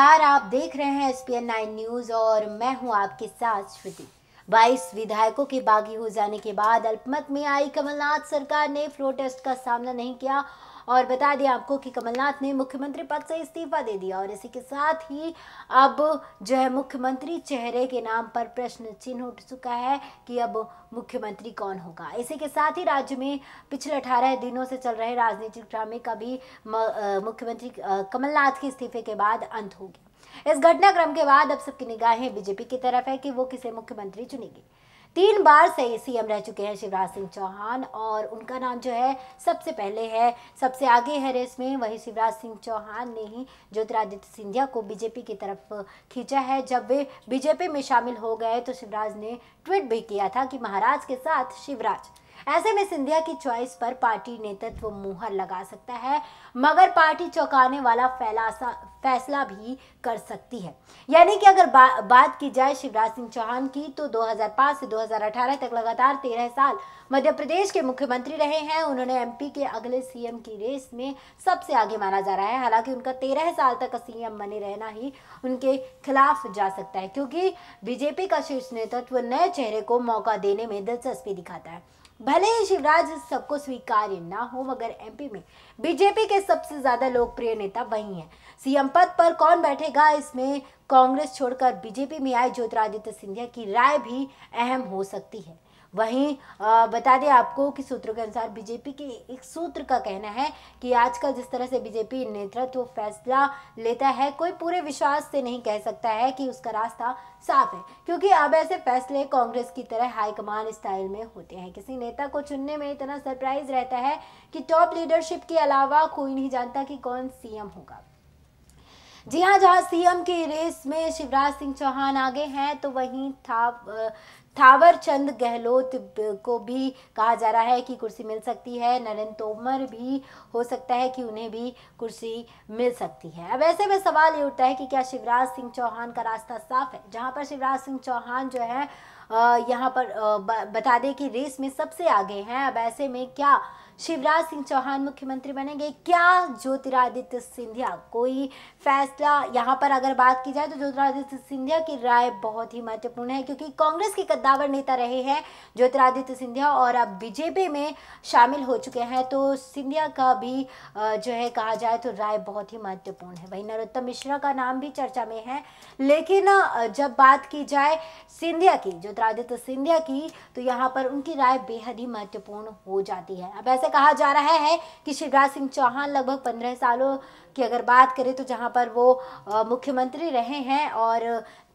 नमस्कार आप देख रहे हैं एस पी न्यूज़ और मैं हूं आपके साथ श्रुति बाईस विधायकों के बागी हो जाने के बाद अल्पमत में आई कमलनाथ सरकार ने फ्लोर टेस्ट का सामना नहीं किया और बता दें आपको कि कमलनाथ ने मुख्यमंत्री पद से इस्तीफा दे दिया और इसी के साथ ही अब जो है मुख्यमंत्री चेहरे के नाम पर प्रश्न चिन्ह उठ चुका है कि अब मुख्यमंत्री कौन होगा इसी के साथ ही राज्य में पिछले अठारह दिनों से चल रहे राजनीतिक ड्रामे का भी मुख्यमंत्री कमलनाथ के इस्तीफे के बाद अंत हो गया इस घटनाक्रम के बाद अब सबकी निगाहें बीजेपी की तरफ है कि वो किसे मुख्यमंत्री चुनेगी तीन बार से सीएम रह चुके हैं शिवराज सिंह चौहान और उनका नाम जो है सबसे पहले है सबसे आगे है रेस में वही शिवराज सिंह चौहान ने ही ज्योतिरादित्य सिंधिया को बीजेपी की तरफ खींचा है जब वे बीजेपी में शामिल हो गए तो शिवराज ने ट्वीट भी किया था कि महाराज के साथ शिवराज ऐसे में सिंधिया की चॉइस पर पार्टी नेतृत्व मुहर लगा सकता है मगर पार्टी चौंकाने वाला फैलासा फैसला भी कर सकती है यानी कि अगर बा, बात की जाए शिवराज सिंह चौहान की तो 2005 से 2018 तक लगातार तेरह साल मध्य प्रदेश के मुख्यमंत्री रहे हैं उन्होंने एमपी के अगले सीएम की रेस में सबसे आगे माना जा रहा है हालांकि उनका तेरह साल तक सीएम बने रहना ही उनके खिलाफ जा सकता है क्योंकि बीजेपी का शीर्ष नेतृत्व नए चेहरे को मौका देने में दिलचस्पी दिखाता है भले ही शिवराज सबको स्वीकार्य ना हो मगर एमपी में बीजेपी के सबसे ज्यादा लोकप्रिय नेता वही हैं सीएम पद पर कौन बैठेगा इसमें कांग्रेस छोड़कर बीजेपी में आए ज्योतिरादित्य सिंधिया की राय भी अहम हो सकती है वहीं बता दें आपको कि सूत्रों के अनुसार बीजेपी के एक सूत्र का कहना है कि आजकल जिस तरह से बीजेपी नेतृत्व फैसला लेता है कोई पूरे विश्वास से नहीं कह सकता है कि उसका रास्ता साफ है क्योंकि अब ऐसे फैसले कांग्रेस की तरह हाईकमान स्टाइल में होते हैं किसी नेता को चुनने में इतना सरप्राइज रहता है कि टॉप लीडरशिप के अलावा कोई नहीं जानता कि कौन सीएम होगा जी हाँ जहाँ सीएम की रेस में शिवराज सिंह चौहान आगे हैं तो वहीं था थावर चंद गहलोत को भी कहा जा रहा है कि कुर्सी मिल सकती है नरेंद्र तोमर भी हो सकता है कि उन्हें भी कुर्सी मिल सकती है अब ऐसे में सवाल ये उठता है कि क्या शिवराज सिंह चौहान का रास्ता साफ है जहाँ पर शिवराज सिंह चौहान जो है यहाँ पर बता दें कि रेस में सबसे आगे हैं अब ऐसे में क्या शिवराज सिंह चौहान मुख्यमंत्री बनेंगे क्या ज्योतिरादित्य सिंधिया कोई फैसला यहाँ पर अगर बात की जाए तो ज्योतिरादित्य सिंधिया की राय बहुत ही महत्वपूर्ण है क्योंकि कांग्रेस की कदम कद्दावर नेता रहे हैं ज्योतिरादित्य सिंधिया और अब बीजेपी में शामिल हो चुके हैं तो सिंधिया का भी जो है कहा जाए तो राय बहुत ही महत्वपूर्ण है वही नरोत्तम मिश्रा का नाम भी चर्चा में है लेकिन जब बात की जाए सिंधिया की ज्योतिरादित्य सिंधिया की तो यहाँ पर उनकी राय बेहद ही महत्वपूर्ण हो जाती है अब ऐसे कहा जा रहा है कि शिवराज सिंह चौहान लगभग पंद्रह सालों कि अगर बात करें तो जहाँ पर वो मुख्यमंत्री रहे हैं और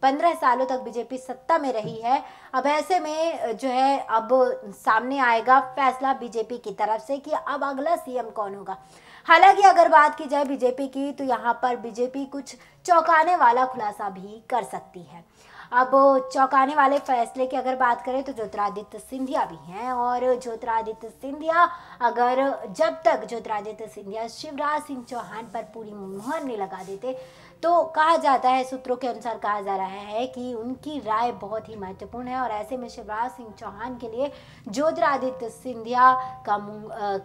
पंद्रह सालों तक बीजेपी सत्ता में रही है अब ऐसे में जो है अब सामने आएगा फैसला बीजेपी की तरफ से कि अब अगला सीएम कौन होगा हालांकि अगर बात की जाए बीजेपी की तो यहाँ पर बीजेपी कुछ चौंकाने वाला खुलासा भी कर सकती है अब चौंकाने वाले फैसले की अगर बात करें तो ज्योतिरादित्य सिंधिया भी हैं और ज्योतिरादित्य सिंधिया अगर जब तक ज्योतिरादित्य सिंधिया शिवराज सिंह चौहान पर पूरी मुहर नहीं लगा देते तो कहा जाता है सूत्रों के अनुसार कहा जा रहा है कि उनकी राय बहुत ही महत्वपूर्ण है और ऐसे में शिवराज सिंह चौहान के लिए ज्योतिरादित्य सिंधिया का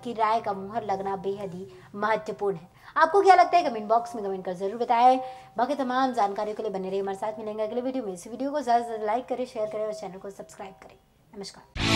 की राय का मुहर लगना बेहद ही महत्वपूर्ण है आपको क्या लगता है कमेंट बॉक्स में कमेंट कर जरूर बताएं बाकी तमाम जानकारियों के लिए बने रहिए हमारे साथ मिलेंगे अगले वीडियो में इस वीडियो को ज़्यादा से ज़्यादा लाइक करें शेयर करें और चैनल को सब्सक्राइब करें नमस्कार